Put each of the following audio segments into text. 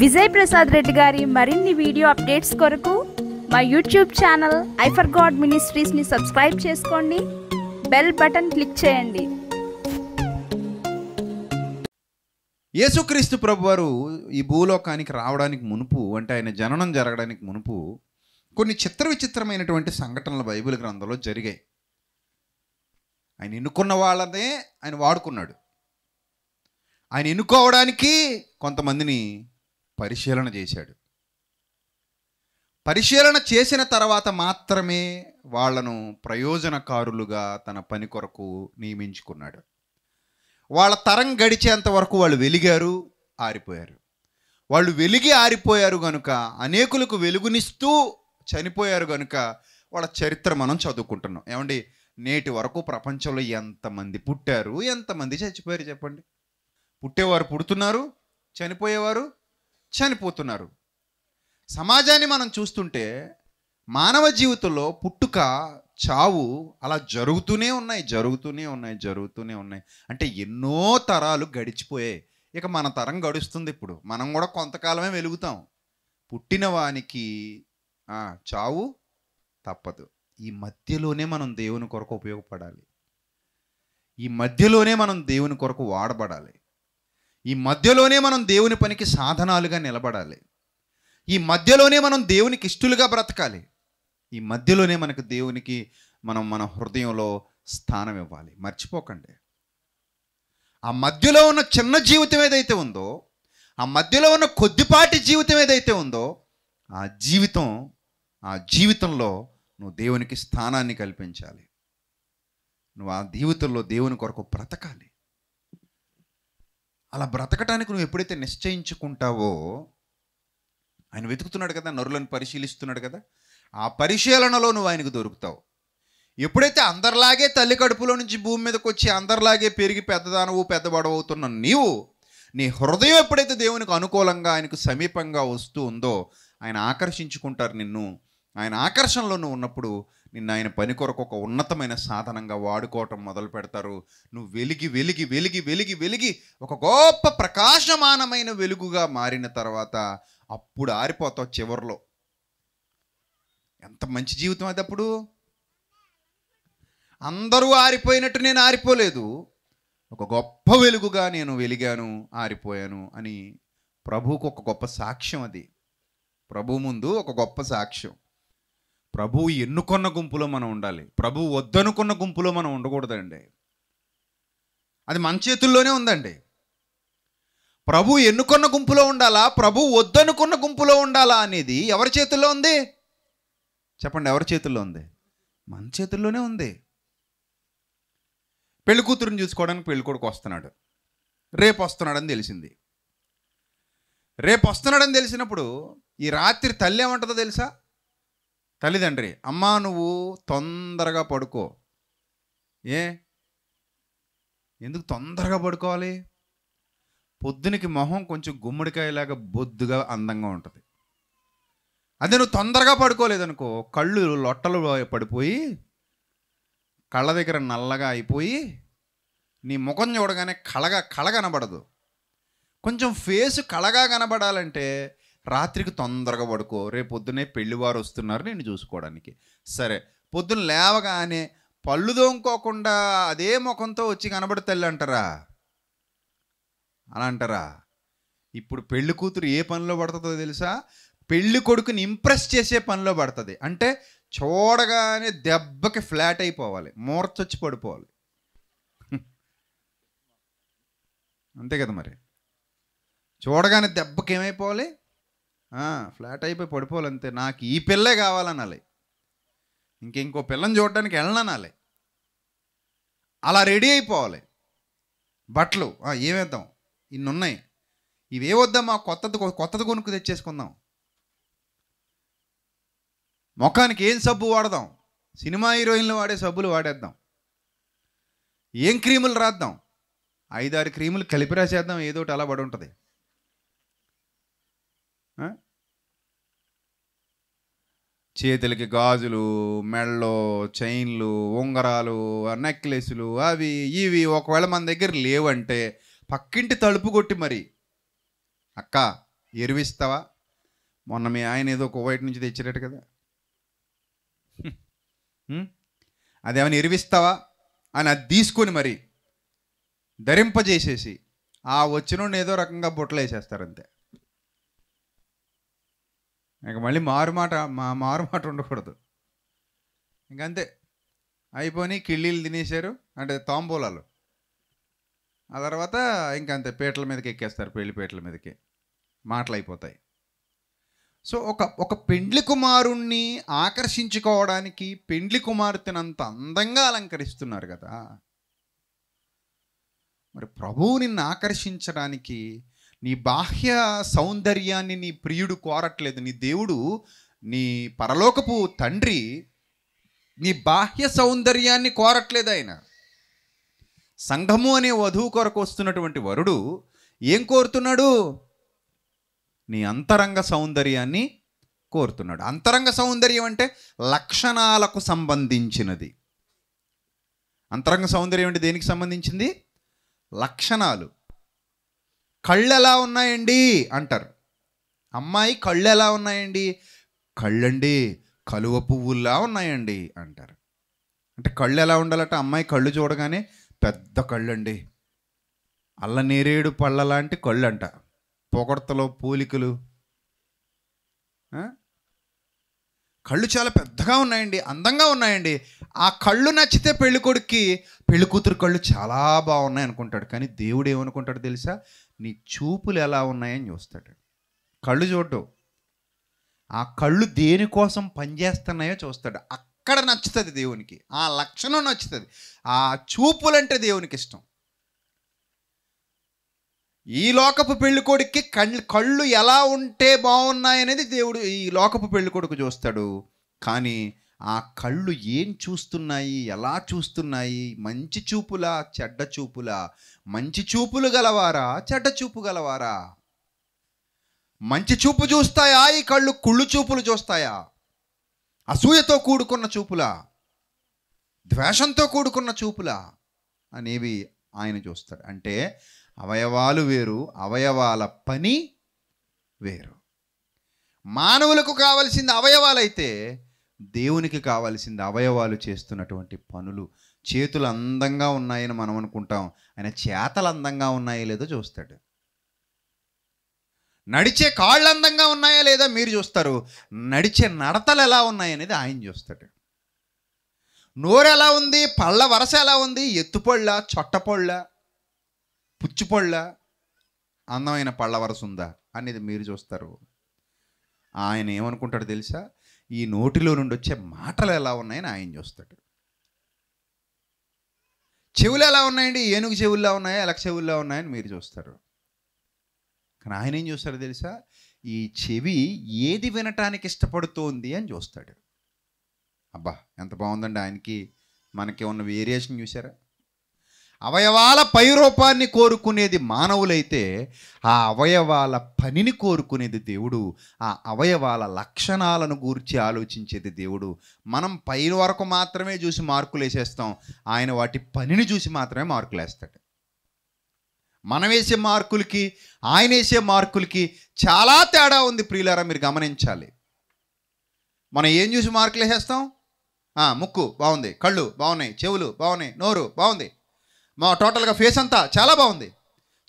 విజయ్ ప్రసాద్ రెడ్డి గారి మరిన్ని video updates కొరకు మా యూట్యూబ్ ఛానల్ ఐఫర్ గాడ్ మినిస్ట్రీస్ని సబ్స్క్రైబ్ చేసుకోండి బెల్ బటన్ క్లిక్ చేయండి యేసుక్రీస్తు ప్రభువారు ఈ భూలోకానికి రావడానికి మునుపు అంటే ఆయన జననం జరగడానికి మునుపు కొన్ని చిత్ర విచిత్రమైనటువంటి సంఘటనలు బైబిల్ గ్రంథంలో జరిగాయి ఆయన ఎన్నుకున్న వాళ్ళనే ఆయన వాడుకున్నాడు ఆయన ఎన్నుకోవడానికి కొంతమందిని పరిశీలన చేశాడు పరిశీలన చేసిన తర్వాత మాత్రమే వాళ్లను ప్రయోజనకారులుగా తన పని కొరకు నియమించుకున్నాడు వాళ్ళ తరం గడిచేంత వరకు వాళ్ళు వెలిగారు ఆరిపోయారు వాళ్ళు వెలిగి ఆరిపోయారు గనుక అనేకులకు వెలుగునిస్తూ చనిపోయారు గనుక వాళ్ళ చరిత్ర మనం చదువుకుంటున్నాం ఏమండి నేటి వరకు ప్రపంచంలో ఎంతమంది పుట్టారు ఎంతమంది చచ్చిపోయారు చెప్పండి పుట్టేవారు పుడుతున్నారు చనిపోయేవారు చనిపోతున్నారు సమాజాన్ని మనం చూస్తుంటే మానవ జీవితంలో పుట్టుక చావు అలా జరుగుతూనే ఉన్నాయి జరుగుతూనే ఉన్నాయి జరుగుతూనే ఉన్నాయి అంటే ఎన్నో తరాలు గడిచిపోయాయి ఇక మన తరం గడుస్తుంది ఇప్పుడు మనం కూడా కొంతకాలమే వెలుగుతాం పుట్టిన వానికి చావు తప్పదు ఈ మధ్యలోనే మనం దేవుని కొరకు ఉపయోగపడాలి ఈ మధ్యలోనే మనం దేవుని కొరకు వాడబడాలి ఈ మధ్యలోనే మనం దేవుని పనికి సాధనాలుగా నిలబడాలి ఈ మధ్యలోనే మనం దేవునికి ఇష్టలుగా బ్రతకాలి ఈ మధ్యలోనే మనకు దేవునికి మనం మన హృదయంలో స్థానం ఇవ్వాలి మర్చిపోకండి ఆ మధ్యలో ఉన్న చిన్న జీవితం ఏదైతే ఉందో ఆ మధ్యలో ఉన్న కొద్దిపాటి జీవితం ఏదైతే ఉందో ఆ జీవితం ఆ జీవితంలో నువ్వు దేవునికి స్థానాన్ని కల్పించాలి నువ్వు ఆ జీవితంలో దేవుని కొరకు బ్రతకాలి అలా బ్రతకటానికి నువ్వు ఎప్పుడైతే నిశ్చయించుకుంటావో ఆయన వెతుకుతున్నాడు కదా నరులను పరిశీలిస్తున్నాడు కదా ఆ పరిశీలనలో నువ్వు ఆయనకు దొరుకుతావు ఎప్పుడైతే అందరిలాగే తల్లి కడుపులో నుంచి భూమి మీదకి వచ్చి అందరిలాగే పెరిగి పెద్దదానవు పెద్దవాడవుతున్న నీవు నీ హృదయం ఎప్పుడైతే దేవునికి అనుకూలంగా ఆయనకు సమీపంగా వస్తూ ఉందో ఆయన ఆకర్షించుకుంటారు నిన్ను ఆయన ఆకర్షణలో నువ్వు ఉన్నప్పుడు నిన్ను ఆయన పని కొరకు ఒక ఉన్నతమైన సాధనంగా వాడుకోవటం మొదలు పెడతారు నువ్వు వెలిగి వెలిగి వెలిగి వెలిగి వెలిగి ఒక గొప్ప ప్రకాశమానమైన వెలుగుగా మారిన తర్వాత అప్పుడు ఆరిపోతావు చివరిలో ఎంత మంచి జీవితం అది అప్పుడు అందరూ ఆరిపోయినట్టు నేను ఆరిపోలేదు ఒక గొప్ప వెలుగుగా నేను వెలిగాను ఆరిపోయాను అని ప్రభువుకు ఒక గొప్ప సాక్ష్యం అది ప్రభు ముందు ఒక గొప్ప సాక్ష్యం ప్రభువు ఎన్నుకున్న గుంపులో మనం ఉండాలి ప్రభు వద్దనుకున్న గుంపులో మనం ఉండకూడదండి అది మన చేతుల్లోనే ఉందండి ప్రభు ఎన్నుకున్న గుంపులో ఉండాలా ప్రభు వద్దనుకున్న గుంపులో ఉండాలా అనేది ఎవరి చేతుల్లో ఉంది చెప్పండి ఎవరి చేతుల్లో ఉంది మన చేతుల్లోనే ఉంది పెళ్లి కూతురుని చూసుకోవడానికి పెళ్లి కొడుకు వస్తున్నాడు రేపు వస్తున్నాడని తెలిసింది రేపు వస్తున్నాడని తెలిసినప్పుడు ఈ రాత్రి తల్లి ఏమంటుందో తెలుసా తల్లిదండ్రి అమ్మా నువ్వు తొందరగా పడుకో ఏ ఎందుకు తొందరగా పడుకోవాలి పొద్దునకి మొహం కొంచెం గుమ్మడికాయలాగా బొద్దుగా అందంగా ఉంటుంది అదే నువ్వు తొందరగా పడుకోలేదనుకో కళ్ళు లొట్టలు పడిపోయి కళ్ళ దగ్గర నల్లగా అయిపోయి నీ ముఖం చూడగానే కళగా కళ కనబడదు కొంచెం ఫేస్ కళగా కనబడాలంటే రాత్రికి తొందరగా పడుకో రేపు పొద్దునే పెళ్లివారు వస్తున్నారు నేను చూసుకోవడానికి సరే పొద్దున లేవగానే పళ్ళు దోముకోకుండా అదే ముఖంతో వచ్చి కనబడతల్లి అంటారా అలా అంటారా ఇప్పుడు పెళ్లి కూతురు ఏ పనిలో పడుతుందో తెలుసా పెళ్లి కొడుకుని ఇంప్రెస్ చేసే పనిలో పడుతుంది అంటే చూడగానే దెబ్బకి ఫ్లాట్ అయిపోవాలి మూర్చొచ్చి పడిపోవాలి అంతే కదా మరి చూడగానే దెబ్బకి ఏమైపోవాలి ఫ్లాట్ అయిపోయి పడిపోవాలంతే నాకు ఈ పిల్లే కావాలనాలి ఇంకెంకో పిల్లని చూడడానికి వెళ్ళనాలి అలా రెడీ అయిపోవాలి బట్టలు ఏమేద్దాం ఇన్ని ఉన్నాయి ఇవే వద్దామా కొత్తది కొత్తది కొనుక్కు తెచ్చేసుకుందాం ముఖానికి ఏం సబ్బు వాడదాం సినిమా హీరోయిన్లు వాడే సబ్బులు వాడేద్దాం ఏం క్రీములు రాద్దాం ఐదారు క్రీములు కలిపి రాసేద్దాం ఏదో అలా పడి ఉంటుంది చేతులకి గాజులు మెళ్ళలో చైన్లు ఉంగరాలు నెక్లెస్లు అవి ఇవి ఒకవేళ మన దగ్గర లేవంటే పక్కింటి తలుపు కొట్టి మరి అక్క ఎరువిస్తావా మొన్న మీ ఆయన ఏదో కువైట్ నుంచి తెచ్చినట్టు కదా అదేమైనా ఎరివిస్తావా అని అది తీసుకొని మరి ధరింపజేసేసి ఆ వచ్చిన ఏదో రకంగా బుట్టలు వేసేస్తారంతే ఇంకా మళ్ళీ మారుమాట మా మారుమాట ఉండకూడదు ఇంకంతే అయిపోయి కిళ్ళీలు తినేశారు అంటే తాంబూలాలు ఆ తర్వాత ఇంకంతే పీటల మీదకి ఎక్కేస్తారు పెళ్లి పీటల మీదకి మాటలు అయిపోతాయి సో ఒక ఒక పెండ్లి కుమారుణ్ణి ఆకర్షించుకోవడానికి పెండ్లి కుమారుతెనంత అందంగా అలంకరిస్తున్నారు కదా మరి ప్రభువు నిన్ను ఆకర్షించడానికి నీ బాహ్య సౌందర్యాన్ని నీ ప్రియుడు కోరట్లేదు నీ దేవుడు నీ పరలోకపు తండ్రి నీ బాహ్య సౌందర్యాన్ని కోరట్లేదు ఆయన సంఘము అనే వధువు కొరకు వస్తున్నటువంటి వరుడు ఏం కోరుతున్నాడు నీ అంతరంగ సౌందర్యాన్ని కోరుతున్నాడు అంతరంగ సౌందర్యం అంటే లక్షణాలకు సంబంధించినది అంతరంగ సౌందర్యం అంటే దేనికి సంబంధించింది లక్షణాలు కళ్ళు ఎలా ఉన్నాయండి అంటారు అమ్మాయి కళ్ళు ఎలా ఉన్నాయండి కళ్ళండి కలువ పువ్వులా ఉన్నాయండి అంటారు అంటే కళ్ళు ఎలా ఉండాలంటే అమ్మాయి కళ్ళు చూడగానే పెద్ద కళ్ళండి అల్లనేరేడు పళ్ళ లాంటి కళ్ళు అంట పొగడతలో పూలికలు కళ్ళు చాలా పెద్దగా ఉన్నాయండి అందంగా ఉన్నాయండి ఆ కళ్ళు నచ్చితే పెళ్ళికొడుక్కి పెళ్ళికూతురు కళ్ళు చాలా బాగున్నాయి అనుకుంటాడు కానీ దేవుడు ఏమనుకుంటాడు తెలుసా నీ చూపులు ఎలా ఉన్నాయని చూస్తాడు కళ్ళు చూడడు ఆ కళ్ళు దేనికోసం పనిచేస్తున్నాయో చూస్తాడు అక్కడ నచ్చుతుంది దేవునికి ఆ లక్షణం నచ్చుతుంది ఆ చూపులంటే దేవునికి ఇష్టం ఈ లోకపు పెళ్ళికొడుకి కళ్ళు కళ్ళు ఎలా ఉంటే బాగున్నాయనేది దేవుడు ఈ లోకపు పెళ్ళికొడుకు చూస్తాడు కానీ ఆ కళ్ళు ఏం చూస్తున్నాయి ఎలా చూస్తున్నాయి మంచి చూపులా చెడ్డ చూపులా మంచి చూపులు గలవారా చెడ్డ చూపు గలవారా మంచి చూపు చూస్తాయా ఈ కళ్ళు కుళ్ళు చూపులు చూస్తాయా అసూయతో కూడుకున్న చూపులా ద్వేషంతో కూడుకున్న చూపులా అనేవి ఆయన చూస్తాడు అంటే అవయవాలు వేరు అవయవాల పని వేరు మానవులకు కావలసింది అవయవాలైతే దేవునికి కావాల్సింది అవయవాలు చేస్తున్నటువంటి పనులు చేతులు అందంగా ఉన్నాయని మనం అనుకుంటాం ఆయన చేతలు అందంగా ఉన్నాయో లేదో చూస్తాడు నడిచే కాళ్ళు అందంగా ఉన్నాయా లేదా మీరు చూస్తారు నడిచే నడతలు ఎలా ఉన్నాయనేది ఆయన చూస్తాడు నోరు ఎలా ఉంది పళ్ళ వరస ఎలా ఉంది ఎత్తుపళ్ళ చొట్టపళ్ళ పుచ్చిపళ్ళ అందమైన పళ్ళ వరస ఉందా అనేది మీరు చూస్తారు ఆయన ఏమనుకుంటాడు తెలుసా ఈ నోటిలో నుండి వచ్చే మాటలు ఎలా ఉన్నాయని ఆయన చూస్తాడు చెవులు ఎలా ఉన్నాయండి ఏనుగు చెవుల్లో ఉన్నాయా ఎలక చెవుల్లో ఉన్నాయని మీరు చూస్తారు కానీ ఆయన ఏం చూస్తాడో తెలుసా ఈ చెవి ఏది వినటానికి ఇష్టపడుతోంది అని చూస్తాడు అబ్బా ఎంత బాగుందండి ఆయనకి మనకి ఉన్న వేరియేషన్ చూసారా అవయవాల పైరూపాన్ని కోరుకునేది మానవులైతే ఆ అవయవాల పనిని కోరుకునేది దేవుడు ఆ అవయవాల లక్షణాలను గూర్చి ఆలోచించేది దేవుడు మనం పై వరకు మాత్రమే చూసి మార్కులు వేసేస్తాం ఆయన వాటి పనిని చూసి మాత్రమే మార్కులు వేస్తాడు మనం వేసే మార్కులకి ఆయన వేసే మార్కులకి చాలా తేడా ఉంది ప్రియులారా మీరు గమనించాలి మనం ఏం చూసి మార్కులు వేసేస్తాం ముక్కు బాగుంది కళ్ళు బాగున్నాయి చెవులు బాగున్నాయి నోరు బాగుంది మా టోటల్గా ఫేస్ అంతా చాలా బాగుంది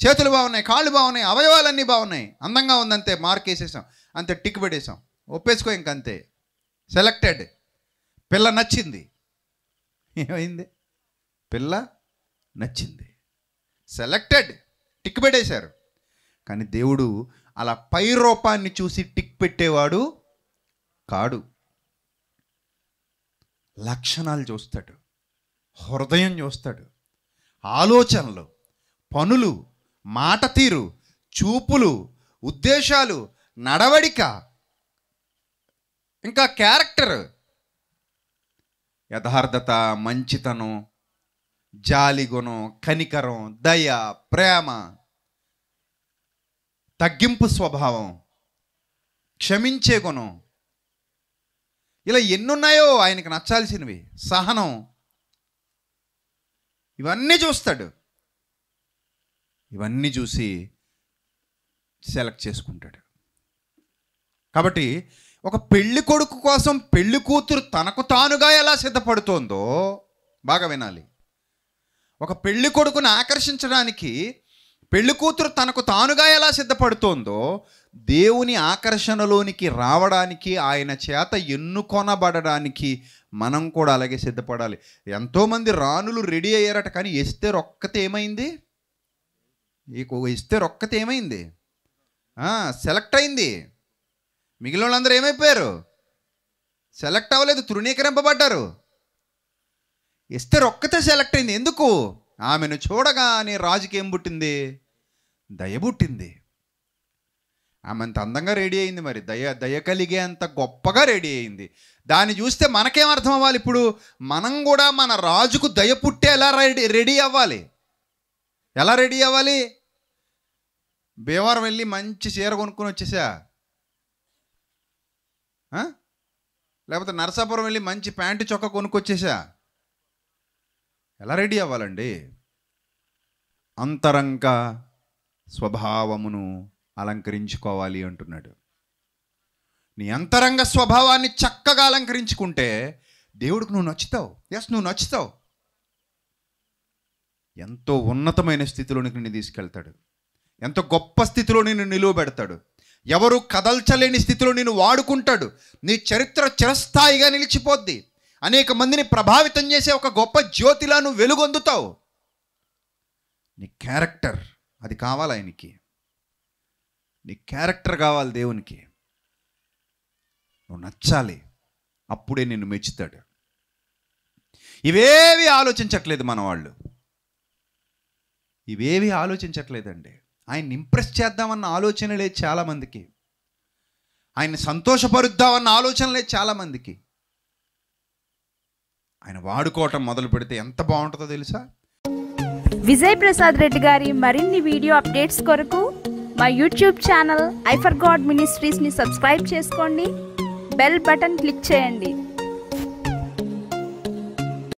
చేతులు బాగున్నాయి కాళ్ళు బాగున్నాయి అవయవాలన్నీ బాగున్నాయి అందంగా ఉందంతే మార్క్ వేసేసాం అంతే టిక్ పెట్టేసాం ఒప్పేసుకో ఇంకంతే సెలెక్టెడ్ పిల్ల నచ్చింది ఏమైంది పిల్ల నచ్చింది సెలెక్టెడ్ టిక్ పెట్టేశారు కానీ దేవుడు అలా పై రూపాన్ని చూసి టిక్ పెట్టేవాడు కాడు లక్షణాలు చూస్తాడు హృదయం చూస్తాడు ఆలోచనలు పనులు మాట తీరు చూపులు ఉద్దేశాలు నడవడిక ఇంకా క్యారెక్టర్ యథార్థత మంచితనం జాలిగుణం కనికరం దయ ప్రేమ తగ్గింపు స్వభావం క్షమించే గుణం ఇలా ఎన్నున్నాయో ఆయనకు నచ్చాల్సినవి సహనం ఇవన్నీ చూస్తాడు ఇవన్నీ చూసి సెలెక్ట్ చేసుకుంటాడు కాబట్టి ఒక పెళ్లి కొడుకు కోసం పెళ్లి కూతురు తనకు తానుగా ఎలా సిద్ధపడుతోందో బాగా వినాలి ఒక పెళ్లి కొడుకును ఆకర్షించడానికి పెళ్లి కూతురు తనకు తానుగా ఎలా సిద్ధపడుతోందో దేవుని ఆకర్షణలోనికి రావడానికి ఆయన చేత ఎన్నుకొనబడడానికి మనం కూడా అలాగే సిద్ధపడాలి ఎంతోమంది రాణులు రెడీ అయ్యారట కానీ ఎస్తే రొక్కతే ఏమైంది ఇస్తే రొక్కతే ఏమైంది సెలెక్ట్ అయింది మిగిలిన వాళ్ళందరూ ఏమైపోయారు సెలెక్ట్ అవ్వలేదు తృణీకరింపబడ్డారు ఇస్తే రొక్కతే సెలెక్ట్ అయింది ఎందుకు ఆమెను చూడగానే రాజుకి ఏం పుట్టింది దయబుట్టింది ఆమె అంత అందంగా రెడీ అయింది మరి దయ దయ కలిగే అంత గొప్పగా రెడీ అయింది దాన్ని చూస్తే మనకేం అర్థం అవ్వాలి ఇప్పుడు మనం కూడా మన రాజుకు దయ పుట్టే ఎలా రెడీ రెడీ అవ్వాలి ఎలా రెడీ అవ్వాలి భీమవరం వెళ్ళి మంచి చీర కొనుక్కొని వచ్చేసా లేకపోతే నరసాపురం వెళ్ళి మంచి ప్యాంటు చొక్క కొనుక్కొచ్చేసా ఎలా రెడీ అవ్వాలండి అంతరంగ స్వభావమును అలంకరించుకోవాలి అంటున్నాడు నీ అంతరంగ స్వభావాన్ని చక్కగా అలంకరించుకుంటే దేవుడికి నువ్వు నచ్చుతావు ఎస్ నువ్వు నచ్చుతావు ఎంతో ఉన్నతమైన స్థితిలోనికి నిన్ను తీసుకెళ్తాడు ఎంతో గొప్ప స్థితిలో నిన్ను నిలువబెడతాడు ఎవరు కదల్చలేని స్థితిలో నిన్ను వాడుకుంటాడు నీ చరిత్ర చిరస్థాయిగా నిలిచిపోద్ది అనేక మందిని ప్రభావితం చేసే ఒక గొప్ప జ్యోతిలా నువ్వు వెలుగొందుతావు నీ క్యారెక్టర్ అది కావాలి ఆయనకి నీ క్యారెక్టర్ కావాలి దేవునికి నువ్వు నచ్చాలి అప్పుడే నిన్ను మెచ్చుతాడు ఇవేవి ఆలోచించట్లేదు మన వాళ్ళు ఇవేవి ఆలోచించట్లేదండి ఆయన్ని ఇంప్రెస్ చేద్దామన్న ఆలోచన లేదు చాలామందికి ఆయన్ని సంతోషపరుద్దామన్న ఆలోచన లేదు చాలామందికి ఆయన వాడుకోవటం మొదలు పెడితే ఎంత బాగుంటుందో తెలుసా విజయ్ ప్రసాద్ రెడ్డి గారి మరిన్ని వీడియో అప్డేట్స్ కొరకు మా యూట్యూబ్ ఛానల్ ఐఫర్ గాడ్ మినిస్ట్రీస్ని సబ్స్క్రైబ్ చేసుకోండి బెల్ బటన్ క్లిక్ చేయండి